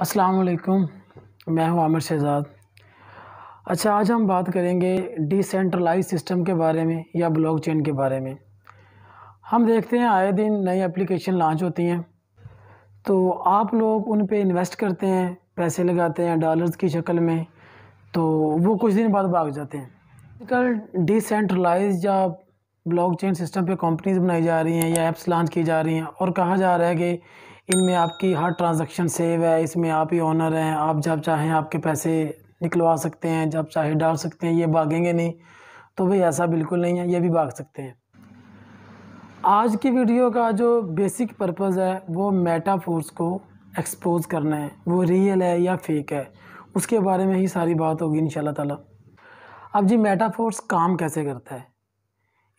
अस्सलाम वालेकुम मैं हूं आमिर शहजाद अच्छा आज हम बात करेंगे डिसेंट्रलाइज सिस्टम के बारे में या ब्लॉकचेन के बारे में हम देखते हैं आए दिन नई एप्लीकेशन लॉन्च होती हैं तो आप लोग उन पे इन्वेस्ट करते हैं पैसे लगाते हैं डॉलर्स की शक्ल में तो वो कुछ दिन बाद भाग जाते हैं आजकल डिसेंट्रलाइज या ब्लॉक सिस्टम पर कंपनीज बनाई जा रही हैं या एप्स लॉन्च की जा रही हैं और कहा जा रहा है कि इनमें आपकी हर ट्रांजैक्शन सेव है इसमें आप ही ऑनर हैं आप जब चाहें आपके पैसे निकलवा सकते हैं जब चाहे डाल सकते हैं ये भागेंगे नहीं तो भाई ऐसा बिल्कुल नहीं है ये भी भाग सकते हैं आज की वीडियो का जो बेसिक पर्पज़ है वो मेटा फोर्स को एक्सपोज करना है वो रियल है या फेक है उसके बारे में ही सारी बात होगी इन ताला अब जी फोर्स काम कैसे करता है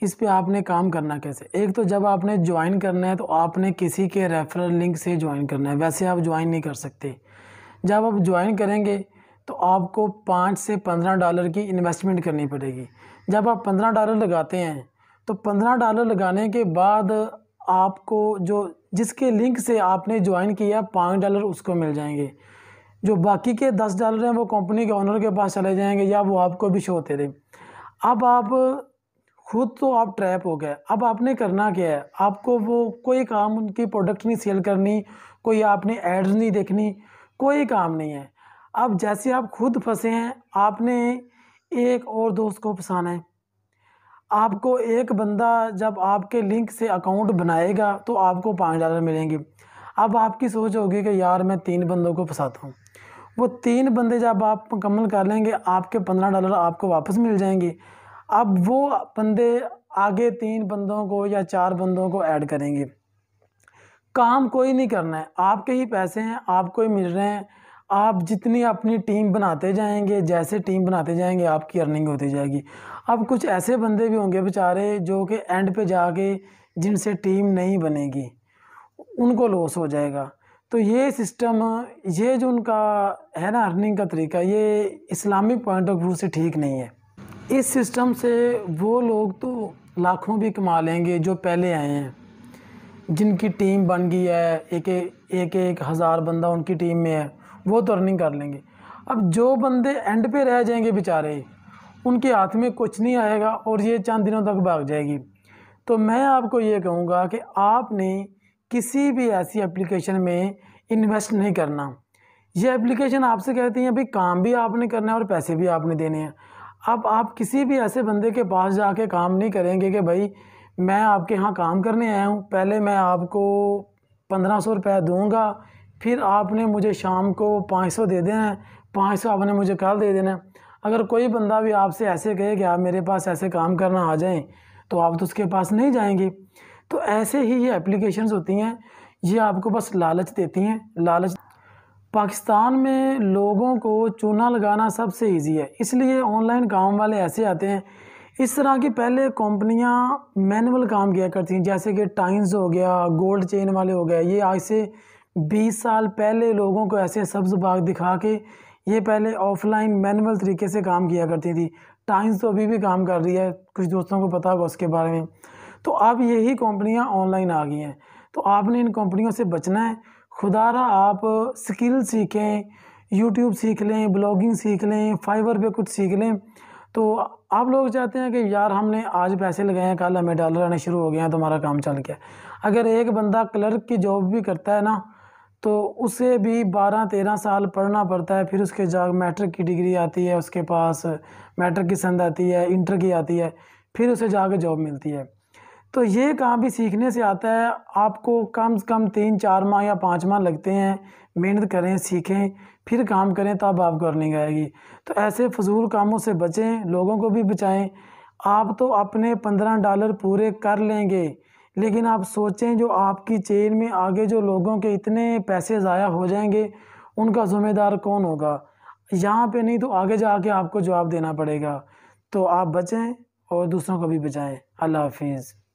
इस पर आपने काम करना कैसे एक तो जब आपने ज्वाइन करना है तो आपने किसी के रेफरल लिंक से ज्वाइन करना है वैसे आप ज्वाइन नहीं कर सकते जब आप ज्वाइन करेंगे तो आपको पाँच से पंद्रह डॉलर की इन्वेस्टमेंट करनी पड़ेगी जब आप पंद्रह डॉलर लगाते हैं तो पंद्रह डॉलर लगाने के बाद आपको जो जिसके लिंक से आपने ज्वाइन किया पाँच डॉलर उसको मिल जाएंगे जो बाकी के दस डॉलर हैं वो कंपनी के ऑनर के पास चले जाएंगे या वो आपको भी शो होते रहे अब आप खुद तो आप ट्रैप हो गए अब आपने करना क्या है आपको वो कोई काम उनकी प्रोडक्ट नहीं सेल करनी कोई आपने एड्स नहीं देखनी कोई काम नहीं है अब जैसे आप खुद फंसे हैं आपने एक और दोस्त को फंसाना है आपको एक बंदा जब आपके लिंक से अकाउंट बनाएगा तो आपको पाँच डॉलर मिलेंगे अब आपकी सोच होगी कि यार मैं तीन बंदों को फंसाता हूँ वो तीन बंदे जब आप मुकम्मल कर लेंगे आपके पंद्रह डॉलर आपको वापस मिल जाएंगे अब वो बंदे आगे तीन बंदों को या चार बंदों को ऐड करेंगे काम कोई नहीं करना है आपके ही पैसे हैं आपको ही मिल रहे हैं आप जितनी अपनी टीम बनाते जाएंगे जैसे टीम बनाते जाएंगे आपकी अर्निंग होती जाएगी अब कुछ ऐसे बंदे भी होंगे बेचारे जो कि एंड पे जाके जिनसे टीम नहीं बनेगी उनको लॉस हो जाएगा तो ये सिस्टम ये जो उनका है ना अर्निंग का तरीका ये इस्लामिक पॉइंट ऑफ व्यू से ठीक नहीं है इस सिस्टम से वो लोग तो लाखों भी कमा लेंगे जो पहले आए हैं जिनकी टीम बन गई है एक एक एक हज़ार बंदा उनकी टीम में है वो तो रनिंग कर लेंगे अब जो बंदे एंड पे रह जाएंगे बेचारे उनके हाथ में कुछ नहीं आएगा और ये चंद दिनों तक भाग जाएगी तो मैं आपको ये कहूँगा कि आपने किसी भी ऐसी एप्लीकेशन में इन्वेस्ट नहीं करना ये एप्लीकेशन आपसे कहती हैं भाई काम भी आपने करना है और पैसे भी आपने देने हैं अब आप किसी भी ऐसे बंदे के पास जाके काम नहीं करेंगे कि भाई मैं आपके यहाँ काम करने आया हूँ पहले मैं आपको पंद्रह सौ रुपया दूँगा फिर आपने मुझे शाम को पाँच सौ दे देना है पाँच सौ आपने मुझे कल दे देना है अगर कोई बंदा भी आपसे ऐसे कहे कि आप मेरे पास ऐसे काम करना आ जाएं तो आप तो उसके पास नहीं जाएंगे तो ऐसे ही ये एप्लीकेशन होती हैं ये आपको बस लालच देती हैं लालच पाकिस्तान में लोगों को चूना लगाना सबसे ईजी है इसलिए ऑनलाइन काम वाले ऐसे आते हैं इस तरह की पहले कंपनियां मैनुअल काम किया करती हैं जैसे कि टाइम्स हो गया गोल्ड चेन वाले हो गया ये आज से 20 साल पहले लोगों को ऐसे सब्ज़ बाग दिखा के ये पहले ऑफलाइन मैनुअल तरीके से काम किया करती थी टाइम्स तो अभी भी काम कर रही है कुछ दोस्तों को पता होगा उसके बारे में तो अब यही कंपनियां ऑनलाइन आ गई हैं तो आपने इन कंपनियों से बचना है खुदारा आप स्किल सीखें यूट्यूब सीख लें ब्लॉगिंग सीख लें फाइबर पे कुछ सीख लें तो आप लोग चाहते हैं कि यार हमने आज पैसे लगाए हैं कल हमें डॉलर आने शुरू हो गए हैं तो हमारा काम चल गया अगर एक बंदा क्लर्क की जॉब भी करता है ना तो उसे भी बारह तेरह साल पढ़ना पड़ता है फिर उसके जा मैट्रिक की डिग्री आती है उसके पास मैट्रिक की संद आती है इंटर की आती है फिर उसे जाके जॉब मिलती है तो ये काम भी सीखने से आता है आपको कम से कम तीन चार माह या पाँच माह लगते हैं मेहनत करें सीखें फिर काम करें तब आप अर्निंग आएगी तो ऐसे फजूल कामों से बचें लोगों को भी बचाएं आप तो अपने पंद्रह डॉलर पूरे कर लेंगे लेकिन आप सोचें जो आपकी चेन में आगे जो लोगों के इतने पैसे ज़ाया हो जाएंगे उनका ज़िम्मेदार कौन होगा यहाँ पे नहीं तो आगे जा आपको जवाब देना पड़ेगा तो आप बचें और दूसरों को भी बचाएं अल्लाह हाफिज़